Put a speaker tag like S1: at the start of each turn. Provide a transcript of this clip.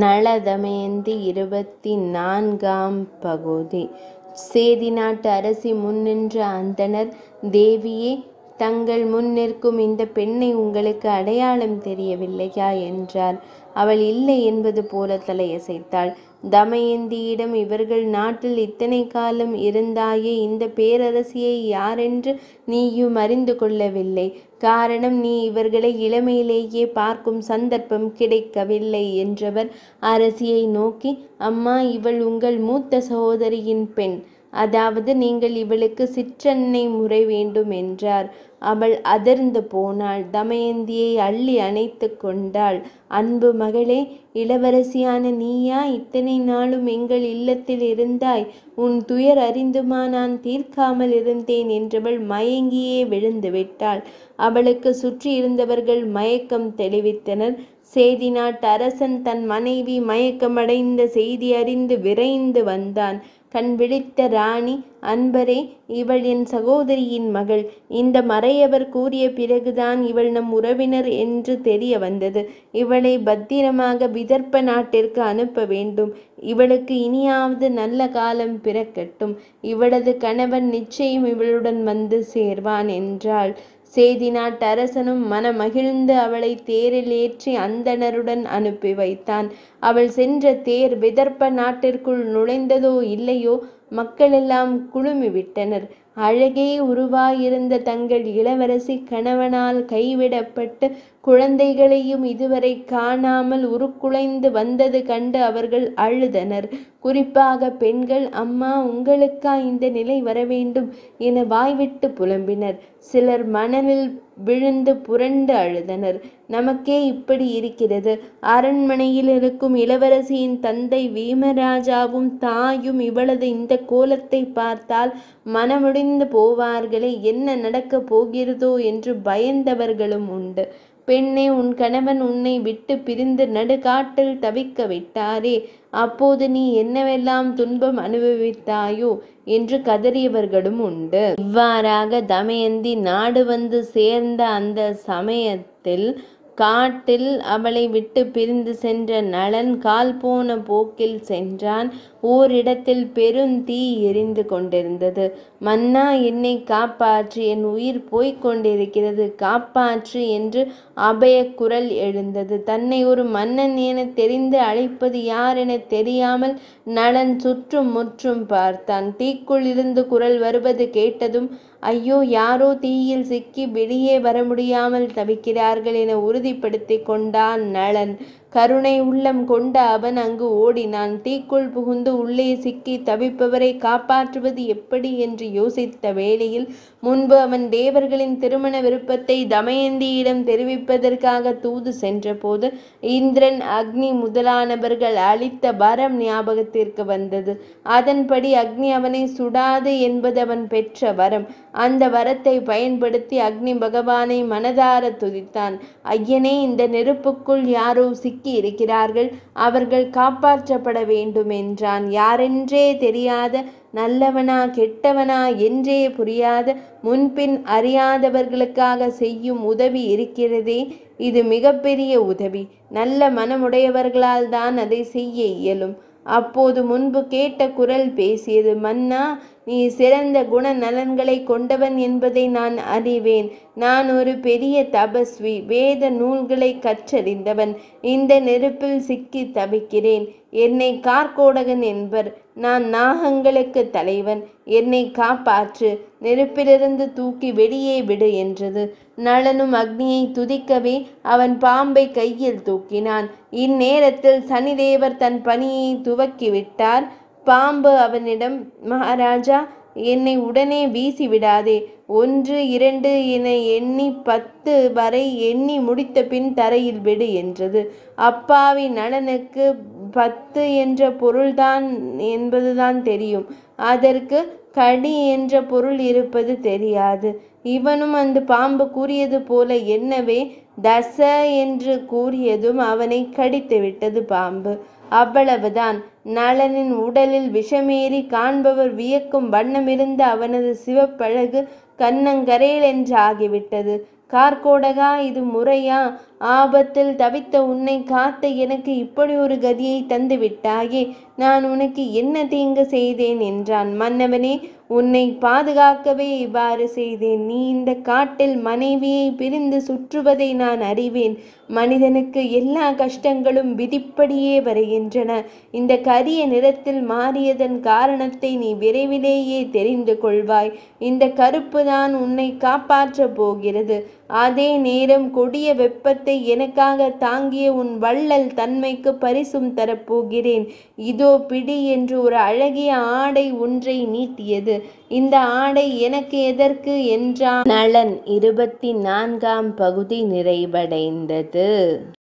S1: நளதமயந்தி இருபத்தி நான்காம் பகுதி சேதி நாட்டு அரசி முன்னின்ற அந்தனர் தேவியே தங்கள் முன் நிற்கும் இந்த பெண்ணை உங்களுக்கு அடையாளம் தெரியவில்லையா என்றார் அவள் இல்லை என்பது போல தலையசைத்தாள் தமயந்தியிடம் இவர்கள் நாட்டில் இத்தனை காலம் இருந்தாயே இந்த பேரரசியை யாரென்று நீயும் அறிந்து கொள்ளவில்லை காரணம் நீ இவர்களை இளமையிலேயே பார்க்கும் சந்தர்ப்பம் கிடைக்கவில்லை என்றவர் அரசியை நோக்கி அம்மா இவள் உங்கள் மூத்த சகோதரியின் பெண் அதாவது நீங்கள் இவளுக்கு சிற்றன்னை முறை வேண்டும் என்றார் அவள் அதிர்ந்து போனாள் தமயந்தியை அள்ளி அணைத்து கொண்டாள் அன்பு மகளே இளவரசியான நீயா இத்தனை நாளும் எங்கள் இல்லத்தில் இருந்தாய் உன் துயர் அறிந்துமா நான் தீர்க்காமல் இருந்தேன் என்றவள் மயங்கியே விழுந்து விட்டாள் அவளுக்கு சுற்றி இருந்தவர்கள் மயக்கம் தெளிவித்தனர் செய்தி நாட்டு அரசன் தன் மனைவி மயக்கமடைந்த செய்தி அறிந்து விரைந்து வந்தான் கண் விழித்த ராணி அன்பரே இவள் என் சகோதரியின் மகள் இந்த மறையவர் கூறிய பிறகுதான் இவள் நம் உறவினர் என்று தெரிய வந்தது இவளை பத்திரமாக விதர்ப்ப நாட்டிற்கு அனுப்ப வேண்டும் இவளுக்கு இனியாவது நல்ல காலம் பிறக்கட்டும் இவளது கணவன் நிச்சயம் இவளுடன் வந்து சேர்வான் என்றாள் சேதினாட்டரசனும் மனமகிழ்ந்து அவளை தேரில் ஏற்றி அந்தணருடன் அனுப்பி வைத்தான் அவள் சென்ற தேர் விதர்ப்ப நாட்டிற்குள் நுழைந்ததோ இல்லையோ மக்களெல்லாம் குழுமிவிட்டனர் அழகே உருவாயிருந்த தங்கள் இளவரசி கணவனால் கைவிடப்பட்டு குழந்தைகளையும் இதுவரை காணாமல் உருக்குலைந்து வந்தது கண்டு அவர்கள் அழுதனர் குறிப்பாக பெண்கள் அம்மா உங்களுக்கா இந்த நிலை வர வேண்டும் என வாய்விட்டு புலம்பினர் சிலர் மணலில் விழுந்து புரண்டு அழுதனர் நமக்கே இப்படி இருக்கிறது அரண்மனையில் இருக்கும் இளவரசியின் தந்தை வீமராஜாவும் தாயும் இவளது இந்த கோலத்தை பார்த்தால் மனமுடிந்து போவார்களே என்ன நடக்கப் போகிறதோ என்று பயந்தவர்களும் உண்டு பெண்ணே உன் கணவன் உன்னை விட்டு பிரிந்து நடுகாட்டில் தவிக்க விட்டாரே அப்போது நீ என்னவெல்லாம் துன்பம் அனுபவித்தாயோ என்று கதறியவர்களும் உண்டு இவ்வாறாக தமயந்தி நாடு வந்து சேர்ந்த அந்த சமயத்தில் காட்டில் அவளை விட்டு பிரிந்து சென்ற நலன் கால் போன போக்கில் சென்றான் ஓரிடத்தில் பெருந்தீ எரிந்து கொண்டிருந்தது மன்னா என்னை காப்பாற்று என் உயிர் போய்க் கொண்டிருக்கிறது காப்பாற்று என்று அபய குரல் எழுந்தது தன்னை ஒரு மன்னன் என தெரிந்து அழைப்பது யார் என தெரியாமல் நலன் சுற்றும் முற்றும் பார்த்தான் தீக்குள் இருந்து குரல் வருவது கேட்டதும் ஐயோ யாரோ தீயில் சிக்கி வெளியே வர முடியாமல் தவிக்கிறார்கள் என உறுதிப்படுத்தி கொண்டான் நளன் கருணை உள்ளம் கொண்ட அவன் அங்கு ஓடினான் தீக்குள் புகுந்து உள்ளே சிக்கி தவிப்பவரை காப்பாற்றுவது எப்படி என்று யோசித்த வேளையில் முன்பு அவன் தேவர்களின் திருமண விருப்பத்தை தமயந்தியிடம் தெரிவிப்பதற்காக தூது சென்றபோது இந்திரன் அக்னி முதலானவர்கள் அளித்த வரம் ஞாபகத்திற்கு வந்தது அதன்படி அக்னி அவனை சுடாது என்பது அவன் பெற்ற வரம் அந்த வரத்தை பயன்படுத்தி அக்னி பகவானை மனதார துதித்தான் ஐயனே இந்த நெருப்புக்குள் யாரோ சிக்கி சிக்கி இருக்கிறார்கள் அவர்கள் காப்பாற்றப்பட வேண்டும் என்றான் யாரென்றே தெரியாத நல்லவனா கெட்டவனா என்றே புரியாத முன்பின் அறியாதவர்களுக்காக செய்யும் உதவி இருக்கிறதே இது மிகப்பெரிய உதவி நல்ல மனமுடையவர்களால் தான் அதை செய்ய இயலும் அப்போது முன்பு கேட்ட குரல் பேசியது மன்னா நீ சிறந்த குண நலன்களை கொண்டவன் என்பதை நான் அறிவேன் நான் ஒரு பெரிய தபஸ்வி வேத நூல்களை கற்றறிந்தவன் இந்த நெருப்பில் சிக்கி தவிக்கிறேன் என்னை கார்கோடகன் என்பர் நான் நாகங்களுக்கு தலைவன் என்னை காப்பாற்று நெருப்பிலிருந்து தூக்கி வெளியே விடு என்றது நளனும் அக்னியை துதிக்கவே அவன் பாம்பை கையில் தூக்கினான் இந்நேரத்தில் சனிதேவர் தன் பணியை துவக்கிவிட்டார் பாம்பு அவனிடம் மகாராஜா என்னை உடனே வீசி விடாதே ஒன்று இரண்டு என எண்ணி பத்து வரை எண்ணி முடித்த பின் தரையில் விடு என்றது அப்பாவி நலனுக்கு பத்து என்ற பொருள்தான் என்பதுதான் தெரியும் அதற்கு கடி என்ற பொருள் இருப்பது தெரியாது இவனும் அந்த பாம்பு கூறியது போல என்னவே தச என்று கூறியதும் அவனை கடித்து விட்டது பாம்பு அவ்வளவுதான் நளனின் உடலில் விஷமேறி காண்பவர் வியக்கும் வண்ணமிருந்த அவனது சிவப்பழகு கண்ணங்கரேல் என்று ஆகிவிட்டது கார்கோடகா இது முறையா ஆபத்தில் தவித்த உன்னை காத்த எனக்கு இப்படி ஒரு கதியை தந்து விட்டாயே நான் உனக்கு என்ன தீங்கு செய்தேன் என்றான் மன்னவனே உன்னை பாதுகாக்கவே இவ்வாறு செய்தேன் நீ இந்த காட்டில் மனைவியை பிரிந்து சுற்றுவதை நான் அறிவேன் மனிதனுக்கு எல்லா கஷ்டங்களும் விதிப்படியே வருகின்றன இந்த கரிய நிறத்தில் மாறியதன் காரணத்தை நீ விரைவிலேயே தெரிந்து கொள்வாய் இந்த கருப்பு தான் உன்னை காப்பாற்றப் போகிறது அதே நேரம் கொடிய வெப்பத்தை பாரத்தை எனக்காக தாங்கிய உன் வள்ளல் தன்மைக்கு பரிசும் தரப்போகிறேன் இதோ பிடி என்று ஒரு அழகிய ஆடை ஒன்றை நீட்டியது இந்த ஆடை எனக்கு எதற்கு என்றான் நலன் இருபத்தி நான்காம் பகுதி நிறைவடைந்தது